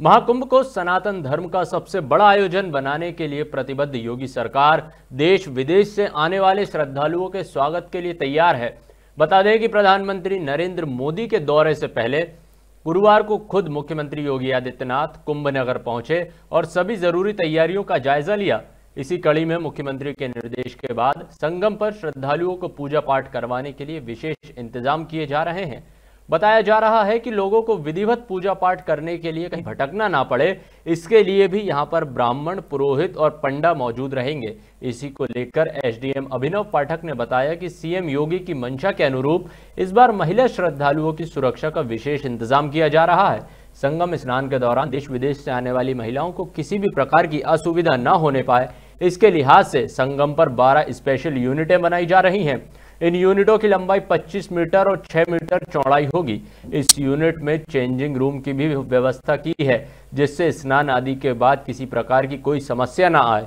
महाकुंभ को सनातन धर्म का सबसे बड़ा आयोजन बनाने के लिए प्रतिबद्ध योगी सरकार देश विदेश से आने वाले श्रद्धालुओं के स्वागत के लिए तैयार है बता दें कि प्रधानमंत्री नरेंद्र मोदी के दौरे से पहले गुरुवार को खुद मुख्यमंत्री योगी आदित्यनाथ कुंभ नगर पहुंचे और सभी जरूरी तैयारियों का जायजा लिया इसी कड़ी में मुख्यमंत्री के निर्देश के बाद संगम पर श्रद्धालुओं को पूजा पाठ करवाने के लिए विशेष इंतजाम किए जा रहे हैं बताया जा रहा है कि लोगों को विधिवत पूजा पाठ करने के लिए कहीं भटकना ना पड़े इसके लिए भी यहाँ पर ब्राह्मण पुरोहित और पंडा मौजूद रहेंगे इसी को लेकर एसडीएम अभिनव पाठक ने बताया कि सीएम योगी की मंशा के अनुरूप इस बार महिला श्रद्धालुओं की सुरक्षा का विशेष इंतजाम किया जा रहा है संगम स्नान के दौरान देश विदेश से आने वाली महिलाओं को किसी भी प्रकार की असुविधा न होने पाए इसके लिहाज से संगम पर बारह स्पेशल यूनिटें बनाई जा रही हैं इन यूनिटों की लंबाई 25 मीटर और 6 मीटर चौड़ाई होगी इस यूनिट में चेंजिंग रूम की भी व्यवस्था की है जिससे स्नान आदि के बाद किसी प्रकार की कोई समस्या ना आए